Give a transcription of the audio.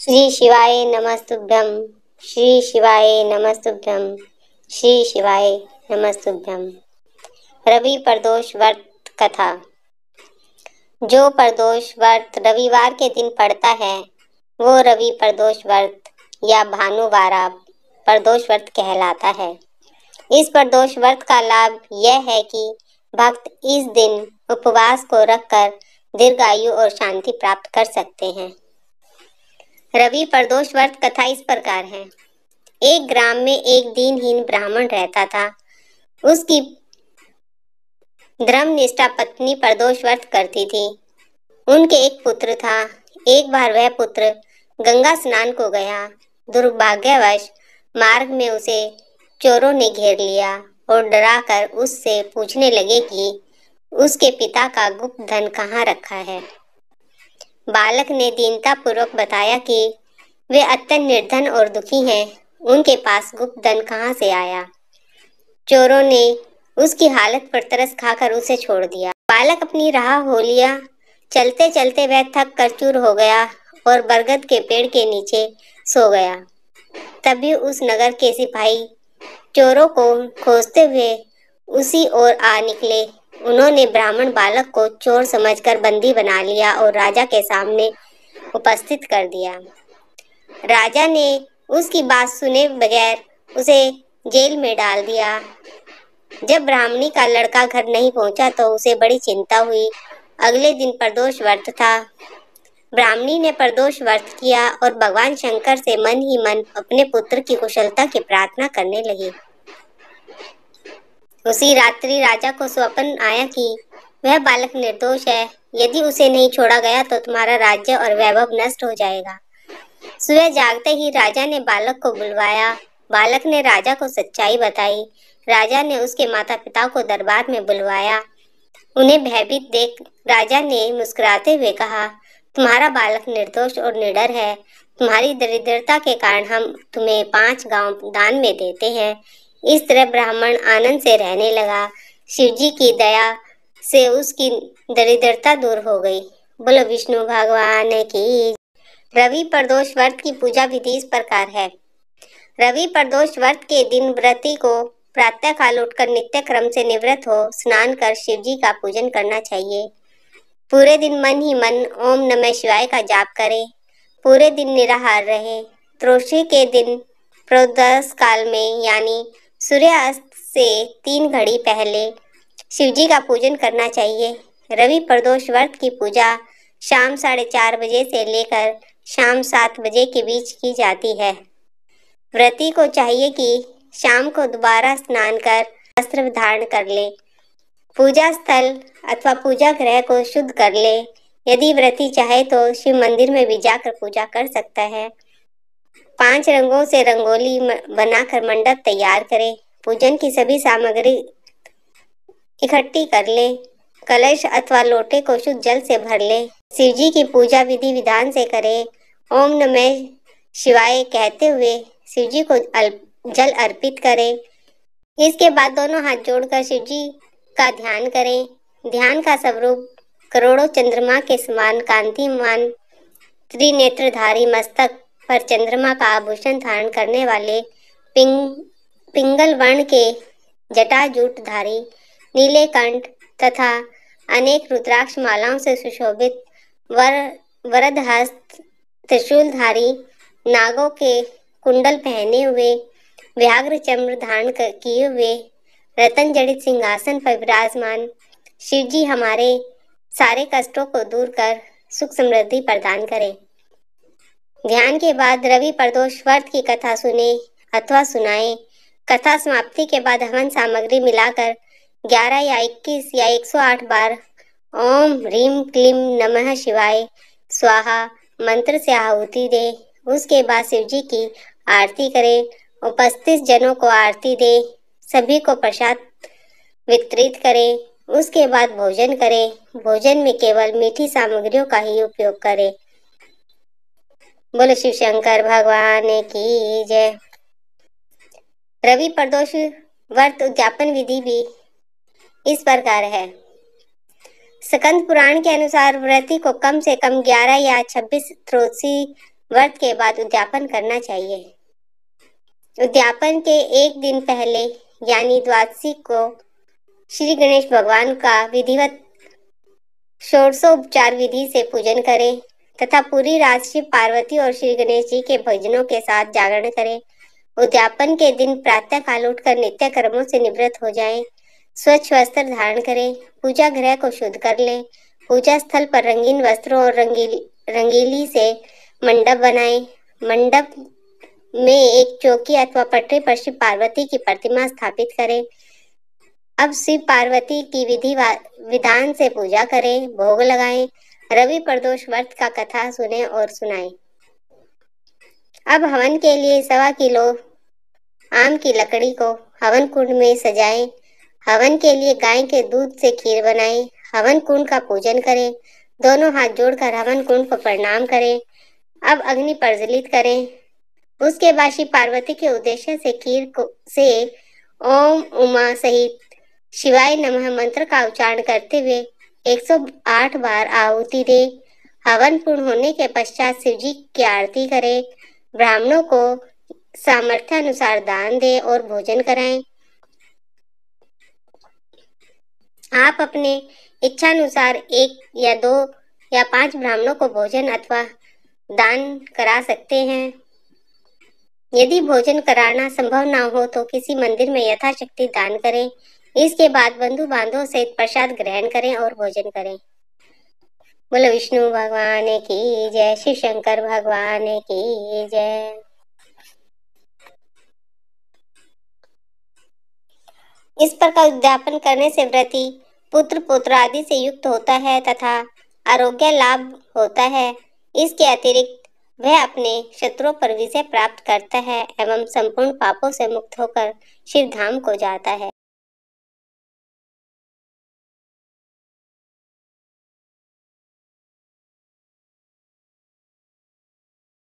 श्री शिवाय नमस्तुभ्यम श्री शिवाय नमस्तुभ्यम श्री शिवाय नमस्तुभ्यम रवि प्रदोष व्रत कथा जो प्रदोष व्रत रविवार के दिन पड़ता है वो रवि प्रदोष व्रत या भानुवारा प्रदोष व्रत कहलाता है इस प्रदोष व्रत का लाभ यह है कि भक्त इस दिन उपवास को रखकर दीर्घायु और शांति प्राप्त कर सकते हैं रवि प्रदोष वर्त कथा इस प्रकार है एक ग्राम में एक दीनहीन ब्राह्मण रहता था उसकी धर्म निष्ठा पत्नी प्रदोष वर्त करती थी उनके एक पुत्र था एक बार वह पुत्र गंगा स्नान को गया दुर्भाग्यवश मार्ग में उसे चोरों ने घेर लिया और डरा कर उससे पूछने लगे कि उसके पिता का गुप्त धन कहाँ रखा है बालक ने दीनता पूर्वक बताया कि वे अत्यंत निर्धन और दुखी हैं उनके पास गुप्त धन कहाँ से आया चोरों ने उसकी हालत पर तरस खाकर उसे छोड़ दिया बालक अपनी राह हो लिया चलते चलते वह थक कर चूर हो गया और बरगद के पेड़ के नीचे सो गया तभी उस नगर के सिपाही चोरों को खोजते हुए उसी ओर आ निकले उन्होंने ब्राह्मण बालक को चोर समझकर बंदी बना लिया और राजा के सामने उपस्थित कर दिया राजा ने उसकी बात सुने बगैर उसे जेल में डाल दिया जब ब्राह्मणी का लड़का घर नहीं पहुंचा तो उसे बड़ी चिंता हुई अगले दिन प्रदोष व्रत था ब्राह्मणी ने प्रदोष व्रत किया और भगवान शंकर से मन ही मन अपने पुत्र की कुशलता की प्रार्थना करने लगी उसी रात्रि राजा को स्वप्न आया कि वह बालक निर्दोष है यदि उसे नहीं छोड़ा गया तो तुम्हारा राज्य और वैभव नष्ट हो जाएगा सुबह जागते ही राजा ने बालक को बुलवाया बालक ने राजा को सच्चाई बताई राजा ने उसके माता पिता को दरबार में बुलवाया उन्हें भयभीत देख राजा ने मुस्कुराते हुए कहा तुम्हारा बालक निर्दोष और निडर है तुम्हारी दरिद्रता के कारण हम तुम्हें पांच गांव दान में देते हैं इस तरह ब्राह्मण आनंद से रहने लगा शिव जी की दया से उसकी दरिद्रता दूर हो गई बोलो विष्णु भगवान की रवि प्रदोष व्रत की पूजा विधि इस प्रकार है रवि प्रदोष व्रत के दिन व्रती को प्रातः काल उठकर नित्य क्रम से निवृत्त हो स्नान कर शिव जी का पूजन करना चाहिए पूरे दिन मन ही मन ओम नमः शिवाय का जाप करें पूरे दिन निराहार रहे त्रोषी के दिन प्रोदस काल में यानी सूर्यास्त से तीन घड़ी पहले शिवजी का पूजन करना चाहिए रवि प्रदोष व्रत की पूजा शाम साढ़े चार बजे से लेकर शाम सात बजे के बीच की जाती है व्रती को चाहिए कि शाम को दोबारा स्नान कर वस्त्र धारण कर ले पूजा स्थल अथवा पूजा ग्रह को शुद्ध कर ले यदि व्रती चाहे तो शिव मंदिर में भी जाकर पूजा कर सकता है पांच रंगों से रंगोली बनाकर मंडप तैयार करें पूजन की सभी सामग्री इकट्ठी कर लें कलश अथवा लोटे को शुद्ध जल से भर लें शिव जी की पूजा विधि विधान से करें ओम नमः शिवाय कहते हुए शिव जी को जल अर्पित करें इसके बाद दोनों हाथ जोड़कर शिव जी का ध्यान करें ध्यान का स्वरूप करोड़ों चंद्रमा के समान कांतिमान त्रिनेत्रधारी मस्तक पर चंद्रमा का आभूषण धारण करने वाले पिंग पिंगल वर्ण के जटाजूटधारी नीले कंठ तथा अनेक रुद्राक्ष मालाओं से सुशोभित वर वरदहस्त त्रिशूलधारी नागों के कुंडल पहने हुए व्याघ्र चम्र धारण किए हुए रतन जड़ित सिंहासन पर विराजमान शिव जी हमारे सारे कष्टों को दूर कर सुख समृद्धि प्रदान करें ध्यान के बाद रवि प्रदोष व्रत की कथा सुने अथवा सुनाए कथा समाप्ति के बाद हवन सामग्री मिलाकर 11 या 21 या 108 बार ओम ह्रीम क्लीम नमः शिवाय स्वाहा मंत्र से आहुति दे उसके बाद शिव जी की आरती करें उपस्थित जनों को आरती दे सभी को प्रसाद वितरित करें उसके बाद भोजन करें भोजन में केवल मीठी सामग्रियों का ही उपयोग करें बोलो शिव शंकर भगवान की जय रवि प्रदोष वर्त उद्यापन विधि भी इस प्रकार है स्कंद पुराण के अनुसार व्रति को कम से कम 11 या 26 त्रोसी व्रत के बाद उद्यापन करना चाहिए उद्यापन के एक दिन पहले यानी द्वादशी को श्री गणेश भगवान का विधिवत उपचार विधि से पूजन करें तथा पूरी रात शिव पार्वती और श्री गणेश जी के भजनों के साथ जागरण करें उद्यापन के दिन प्रातः काल उठकर नित्य कर्मों से निवृत्त हो जाएं, स्वच्छ वस्त्र धारण करें पूजा ग्रह को शुद्ध कर लें पूजा स्थल पर रंगीन वस्त्रों और रंगीली रंगीली से मंडप बनाएं मंडप में एक चौकी अथवा पटरी पर शिव पार्वती की प्रतिमा स्थापित करें अब शिव पार्वती की विधि विधान से पूजा करें भोग लगाएं रवि प्रदोष व्रत का कथा सुने और सुनाए अब हवन के लिए सवा किलो आम की लकड़ी को हवन कुंड में सजाएं, हवन के लिए गाय के दूध से खीर बनाएं, हवन कुंड का पूजन करें दोनों हाथ जोड़कर हवन कुंड को प्रणाम करें अब अग्नि प्रज्वलित करें उसके बाद शिव पार्वती के उद्देश्य से खीर को से ओम उमा सहित शिवाय नमः मंत्र का उच्चारण करते हुए 108 बार आहुति दे हवन पूर्ण होने के पश्चात शिव जी की आरती करें ब्राह्मणों को सामर्थ्य अनुसार दान दे और भोजन कराएं आप अपने इच्छा अनुसार एक या दो या पांच ब्राह्मणों को भोजन अथवा दान करा सकते हैं यदि भोजन कराना संभव ना हो तो किसी मंदिर में यथाशक्ति दान करें इसके बाद बंधु बांधो सहित प्रसाद ग्रहण करें और भोजन करें बोलो विष्णु भगवान की जय शिव शंकर भगवान की जय इस प्रकार उद्यापन करने से व्रति पुत्र पुत्र आदि से युक्त होता है तथा आरोग्य लाभ होता है इसके अतिरिक्त वह अपने शत्रुओं पर विजय प्राप्त करता है एवं संपूर्ण पापों से मुक्त होकर शिव धाम को जाता है